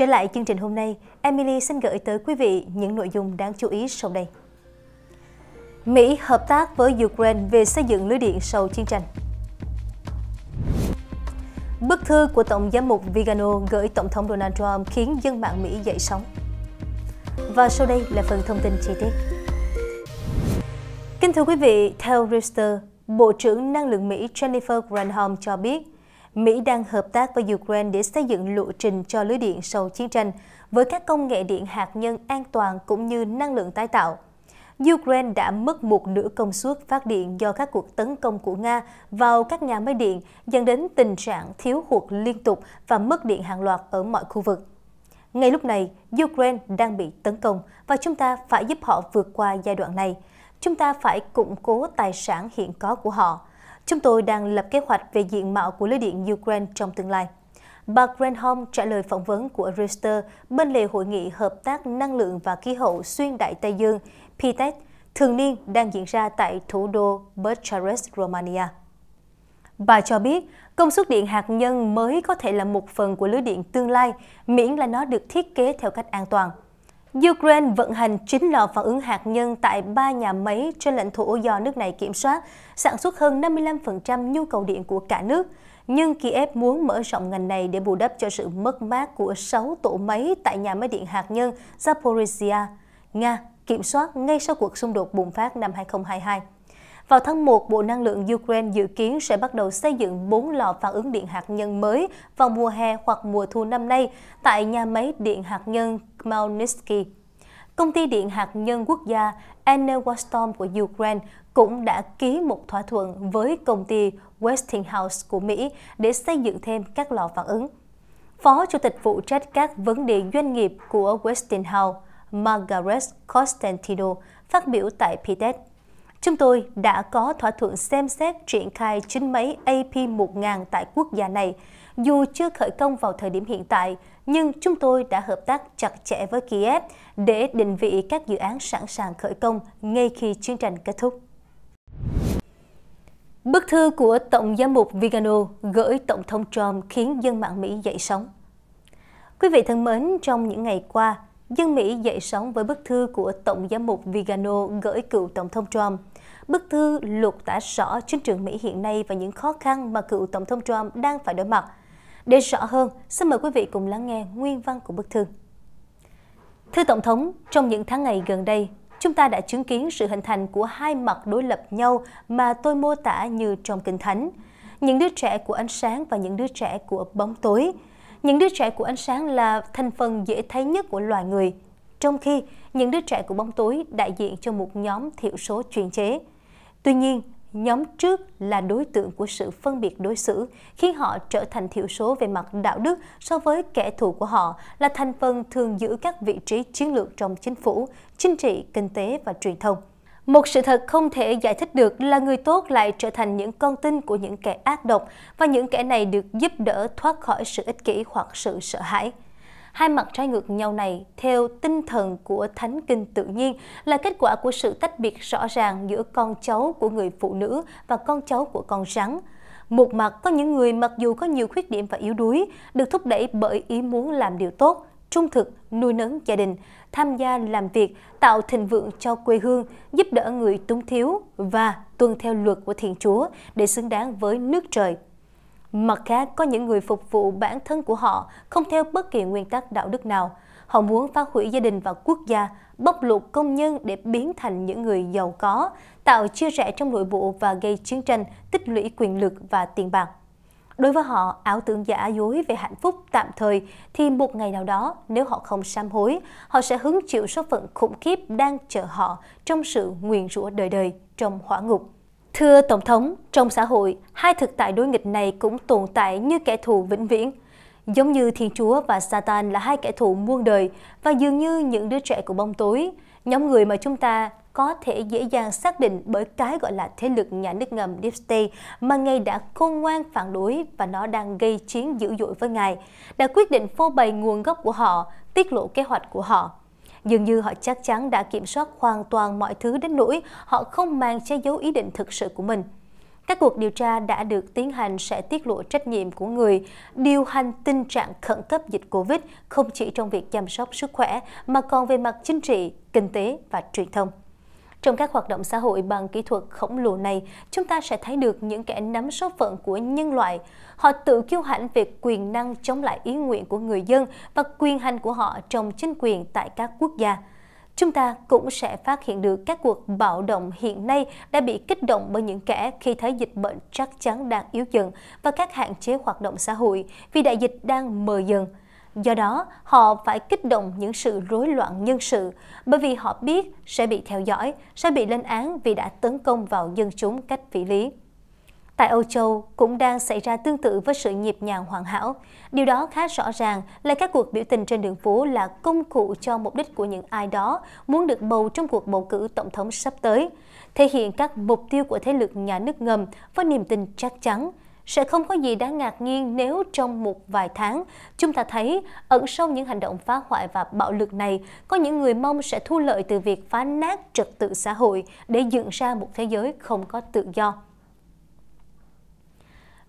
Trở lại chương trình hôm nay, Emily xin gửi tới quý vị những nội dung đáng chú ý sau đây. Mỹ hợp tác với Ukraine về xây dựng lưới điện sau chiến tranh. Bức thư của Tổng giám mục Vigano gửi Tổng thống Donald Trump khiến dân mạng Mỹ dậy sóng. Và sau đây là phần thông tin chi tiết. Kính thưa quý vị, theo Reuters, Bộ trưởng Năng lượng Mỹ Jennifer Granholm cho biết, Mỹ đang hợp tác với Ukraine để xây dựng lộ trình cho lưới điện sau chiến tranh với các công nghệ điện hạt nhân an toàn cũng như năng lượng tái tạo. Ukraine đã mất một nửa công suất phát điện do các cuộc tấn công của Nga vào các nhà máy điện, dẫn đến tình trạng thiếu hụt liên tục và mất điện hàng loạt ở mọi khu vực. Ngay lúc này, Ukraine đang bị tấn công và chúng ta phải giúp họ vượt qua giai đoạn này. Chúng ta phải củng cố tài sản hiện có của họ, Chúng tôi đang lập kế hoạch về diện mạo của lưới điện Ukraine trong tương lai. Bà Granholm trả lời phỏng vấn của Reuters bên lề hội nghị hợp tác năng lượng và khí hậu xuyên đại Tây Dương PTEC thường niên đang diễn ra tại thủ đô Bucharest, Romania. Bà cho biết, công suất điện hạt nhân mới có thể là một phần của lưới điện tương lai, miễn là nó được thiết kế theo cách an toàn. Ukraine vận hành chín lò phản ứng hạt nhân tại ba nhà máy trên lãnh thổ do nước này kiểm soát, sản xuất hơn 55% nhu cầu điện của cả nước. Nhưng Kiev muốn mở rộng ngành này để bù đắp cho sự mất mát của 6 tổ máy tại nhà máy điện hạt nhân Zaporizhia, Nga kiểm soát ngay sau cuộc xung đột bùng phát năm 2022. Vào tháng 1, Bộ Năng lượng Ukraine dự kiến sẽ bắt đầu xây dựng 4 lò phản ứng điện hạt nhân mới vào mùa hè hoặc mùa thu năm nay tại nhà máy điện hạt nhân Khmelnytsky. Công ty điện hạt nhân quốc gia Energostom của Ukraine cũng đã ký một thỏa thuận với công ty Westinghouse của Mỹ để xây dựng thêm các lò phản ứng. Phó Chủ tịch phụ trách các vấn đề doanh nghiệp của Westinghouse, Margaret Costantino, phát biểu tại PTED Chúng tôi đã có thỏa thuận xem xét triển khai chính máy AP1000 tại quốc gia này. Dù chưa khởi công vào thời điểm hiện tại, nhưng chúng tôi đã hợp tác chặt chẽ với Kiev để định vị các dự án sẵn sàng khởi công ngay khi chiến tranh kết thúc. Bức thư của Tổng giám mục Vigano gửi Tổng thống Trump khiến dân mạng Mỹ dậy sóng. Quý vị thân mến, trong những ngày qua, dân Mỹ dậy sóng với bức thư của Tổng giám mục Vigano gửi cựu Tổng thống Trump. Bức thư luật tả rõ chính trường Mỹ hiện nay và những khó khăn mà cựu Tổng thống Trump đang phải đối mặt. Để rõ hơn, xin mời quý vị cùng lắng nghe nguyên văn của bức thư. Thưa Tổng thống, trong những tháng ngày gần đây, chúng ta đã chứng kiến sự hình thành của hai mặt đối lập nhau mà tôi mô tả như trong Kinh Thánh. Những đứa trẻ của ánh sáng và những đứa trẻ của bóng tối – những đứa trẻ của ánh sáng là thành phần dễ thấy nhất của loài người, trong khi những đứa trẻ của bóng tối đại diện cho một nhóm thiểu số chuyển chế. Tuy nhiên, nhóm trước là đối tượng của sự phân biệt đối xử, khiến họ trở thành thiểu số về mặt đạo đức so với kẻ thù của họ là thành phần thường giữ các vị trí chiến lược trong chính phủ, chính trị, kinh tế và truyền thông. Một sự thật không thể giải thích được là người tốt lại trở thành những con tin của những kẻ ác độc và những kẻ này được giúp đỡ thoát khỏi sự ích kỷ hoặc sự sợ hãi. Hai mặt trái ngược nhau này, theo tinh thần của Thánh Kinh tự nhiên, là kết quả của sự tách biệt rõ ràng giữa con cháu của người phụ nữ và con cháu của con rắn. Một mặt có những người mặc dù có nhiều khuyết điểm và yếu đuối, được thúc đẩy bởi ý muốn làm điều tốt, trung thực, nuôi nấng gia đình, tham gia làm việc, tạo thịnh vượng cho quê hương, giúp đỡ người túng thiếu và tuân theo luật của Thiên Chúa để xứng đáng với nước trời. Mặt khác, có những người phục vụ bản thân của họ không theo bất kỳ nguyên tắc đạo đức nào. Họ muốn phá hủy gia đình và quốc gia, bóc lột công nhân để biến thành những người giàu có, tạo chia rẽ trong nội bộ và gây chiến tranh, tích lũy quyền lực và tiền bạc. Đối với họ, ảo tưởng giả dối về hạnh phúc tạm thời thì một ngày nào đó, nếu họ không sám hối, họ sẽ hứng chịu số phận khủng khiếp đang chờ họ trong sự nguyền rủa đời đời trong hỏa ngục. Thưa Tổng thống, trong xã hội, hai thực tại đối nghịch này cũng tồn tại như kẻ thù vĩnh viễn. Giống như Thiên Chúa và Satan là hai kẻ thù muôn đời và dường như những đứa trẻ của bóng tối, nhóm người mà chúng ta có thể dễ dàng xác định bởi cái gọi là thế lực nhà nước ngầm Deep State mà ngài đã khôn ngoan phản đối và nó đang gây chiến dữ dội với ngài, đã quyết định phô bày nguồn gốc của họ, tiết lộ kế hoạch của họ. Dường như họ chắc chắn đã kiểm soát hoàn toàn mọi thứ đến nỗi họ không mang che giấu ý định thực sự của mình. Các cuộc điều tra đã được tiến hành sẽ tiết lộ trách nhiệm của người điều hành tình trạng khẩn cấp dịch Covid không chỉ trong việc chăm sóc sức khỏe mà còn về mặt chính trị, kinh tế và truyền thông. Trong các hoạt động xã hội bằng kỹ thuật khổng lồ này, chúng ta sẽ thấy được những kẻ nắm số phận của nhân loại. Họ tự kiêu hãnh về quyền năng chống lại ý nguyện của người dân và quyền hành của họ trong chính quyền tại các quốc gia chúng ta cũng sẽ phát hiện được các cuộc bạo động hiện nay đã bị kích động bởi những kẻ khi thấy dịch bệnh chắc chắn đang yếu dần và các hạn chế hoạt động xã hội vì đại dịch đang mờ dần. Do đó, họ phải kích động những sự rối loạn nhân sự bởi vì họ biết sẽ bị theo dõi, sẽ bị lên án vì đã tấn công vào dân chúng cách vĩ lý. Tại Âu Châu cũng đang xảy ra tương tự với sự nhịp nhàng hoàn hảo. Điều đó khá rõ ràng là các cuộc biểu tình trên đường phố là công cụ cho mục đích của những ai đó muốn được bầu trong cuộc bầu cử tổng thống sắp tới, thể hiện các mục tiêu của thế lực nhà nước ngầm với niềm tin chắc chắn sẽ không có gì đáng ngạc nhiên nếu trong một vài tháng chúng ta thấy ẩn sau những hành động phá hoại và bạo lực này có những người mong sẽ thu lợi từ việc phá nát trật tự xã hội để dựng ra một thế giới không có tự do.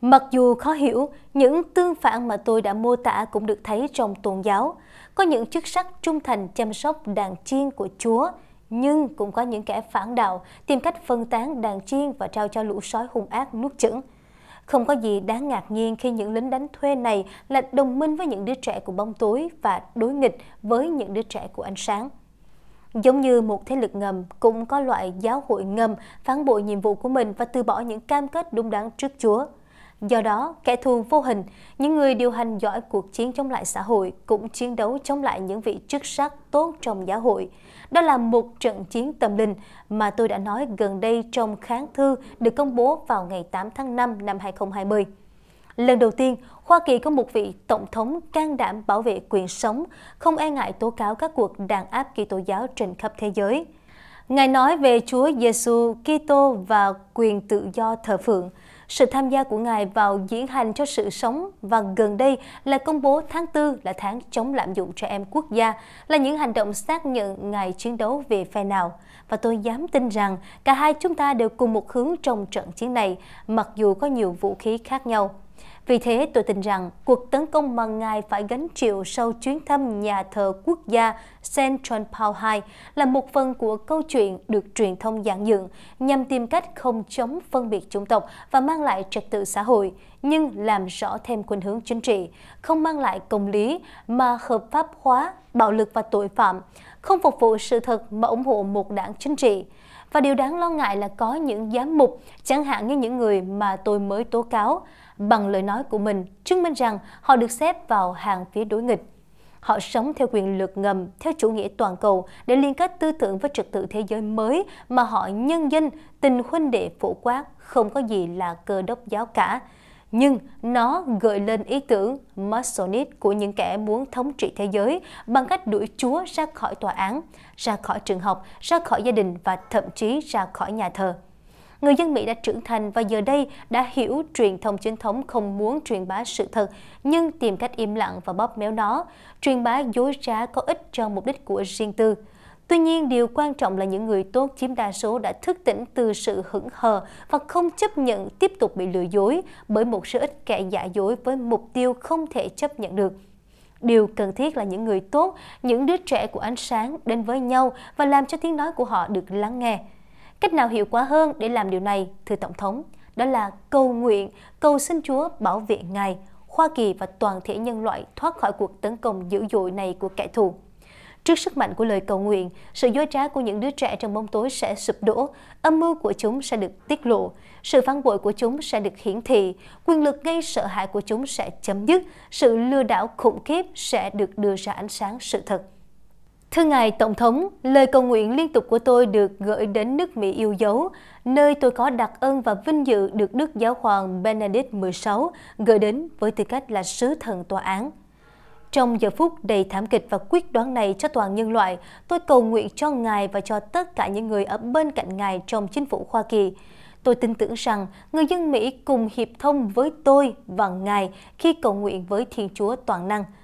Mặc dù khó hiểu, những tương phản mà tôi đã mô tả cũng được thấy trong tôn giáo. Có những chức sắc trung thành chăm sóc đàn chiên của Chúa, nhưng cũng có những kẻ phản đạo tìm cách phân tán đàn chiên và trao cho lũ sói hung ác nuốt chửng. Không có gì đáng ngạc nhiên khi những lính đánh thuê này là đồng minh với những đứa trẻ của bóng tối và đối nghịch với những đứa trẻ của ánh sáng. Giống như một thế lực ngầm, cũng có loại giáo hội ngầm phản bội nhiệm vụ của mình và từ bỏ những cam kết đúng đắn trước Chúa. Do đó, kẻ thù vô hình, những người điều hành giỏi cuộc chiến chống lại xã hội cũng chiến đấu chống lại những vị chức sắc tốt trong giáo hội. Đó là một trận chiến tâm linh mà tôi đã nói gần đây trong kháng thư được công bố vào ngày 8 tháng 5 năm 2020. Lần đầu tiên, Hoa Kỳ có một vị tổng thống can đảm bảo vệ quyền sống, không e ngại tố cáo các cuộc đàn áp Kitô giáo trên khắp thế giới. Ngài nói về Chúa Giêsu Kitô và quyền tự do thờ phượng. Sự tham gia của ngài vào diễn hành cho sự sống và gần đây là công bố tháng 4 là tháng chống lạm dụng trẻ em quốc gia là những hành động xác nhận ngài chiến đấu về phe nào. Và tôi dám tin rằng cả hai chúng ta đều cùng một hướng trong trận chiến này, mặc dù có nhiều vũ khí khác nhau. Vì thế, tôi tin rằng cuộc tấn công mà ngài phải gánh chịu sau chuyến thăm nhà thờ quốc gia Saint John Paul II là một phần của câu chuyện được truyền thông giảng dựng nhằm tìm cách không chống phân biệt chủng tộc và mang lại trật tự xã hội, nhưng làm rõ thêm khuynh hướng chính trị, không mang lại công lý mà hợp pháp hóa bạo lực và tội phạm, không phục vụ sự thật mà ủng hộ một đảng chính trị. Và điều đáng lo ngại là có những giám mục, chẳng hạn như những người mà tôi mới tố cáo, bằng lời nói của mình, chứng minh rằng họ được xếp vào hàng phía đối nghịch. Họ sống theo quyền lực ngầm, theo chủ nghĩa toàn cầu để liên kết tư tưởng với trật tự thế giới mới mà họ nhân dân tình huynh đệ phổ quát không có gì là cơ đốc giáo cả. Nhưng nó gợi lên ý tưởng Masonic của những kẻ muốn thống trị thế giới bằng cách đuổi Chúa ra khỏi tòa án, ra khỏi trường học, ra khỏi gia đình và thậm chí ra khỏi nhà thờ người dân Mỹ đã trưởng thành và giờ đây đã hiểu truyền thông chính thống không muốn truyền bá sự thật, nhưng tìm cách im lặng và bóp méo nó, truyền bá dối trá có ích cho mục đích của riêng tư. Tuy nhiên, điều quan trọng là những người tốt chiếm đa số đã thức tỉnh từ sự hững hờ và không chấp nhận tiếp tục bị lừa dối bởi một số ít kẻ giả dối với mục tiêu không thể chấp nhận được. Điều cần thiết là những người tốt, những đứa trẻ của ánh sáng đến với nhau và làm cho tiếng nói của họ được lắng nghe. Cách nào hiệu quả hơn để làm điều này, thưa Tổng thống, đó là cầu nguyện, cầu xin Chúa bảo vệ Ngài, Hoa Kỳ và toàn thể nhân loại thoát khỏi cuộc tấn công dữ dội này của kẻ thù. Trước sức mạnh của lời cầu nguyện, sự dối trá của những đứa trẻ trong bóng tối sẽ sụp đổ, âm mưu của chúng sẽ được tiết lộ, sự phản bội của chúng sẽ được hiển thị, quyền lực gây sợ hãi của chúng sẽ chấm dứt, sự lừa đảo khủng khiếp sẽ được đưa ra ánh sáng sự thật. Thưa Ngài Tổng thống, lời cầu nguyện liên tục của tôi được gửi đến nước Mỹ yêu dấu, nơi tôi có đặc ân và vinh dự được Đức Giáo hoàng Benedict XVI gửi đến với tư cách là sứ thần tòa án. Trong giờ phút đầy thảm kịch và quyết đoán này cho toàn nhân loại, tôi cầu nguyện cho Ngài và cho tất cả những người ở bên cạnh Ngài trong chính phủ Hoa Kỳ. Tôi tin tưởng rằng người dân Mỹ cùng hiệp thông với tôi và Ngài khi cầu nguyện với Thiên Chúa Toàn Năng –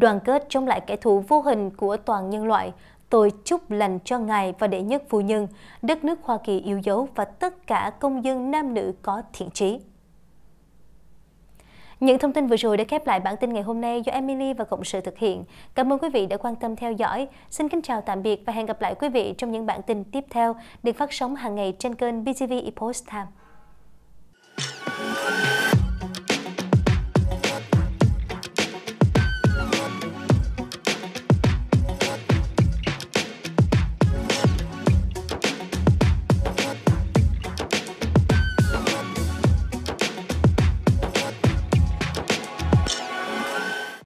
đoàn kết chống lại kẻ thù vô hình của toàn nhân loại. Tôi chúc lành cho Ngài và đệ nhất phu nhân, đất nước Hoa Kỳ yêu dấu và tất cả công dân nam nữ có thiện trí. Những thông tin vừa rồi đã khép lại bản tin ngày hôm nay do Emily và Cộng sự thực hiện. Cảm ơn quý vị đã quan tâm theo dõi. Xin kính chào tạm biệt và hẹn gặp lại quý vị trong những bản tin tiếp theo được phát sóng hàng ngày trên kênh BTV Epoch Time.